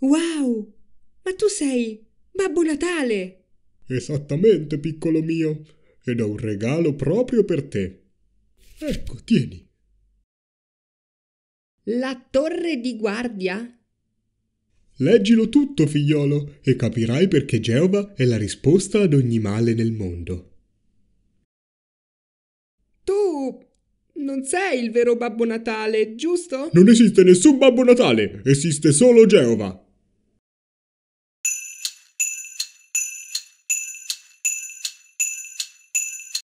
Wow! Ma tu sei Babbo Natale! Esattamente, piccolo mio, ed ho un regalo proprio per te. Ecco, tieni. La torre di guardia? Leggilo tutto, figliolo, e capirai perché Geova è la risposta ad ogni male nel mondo. Tu non sei il vero Babbo Natale, giusto? Non esiste nessun Babbo Natale, esiste solo Geova.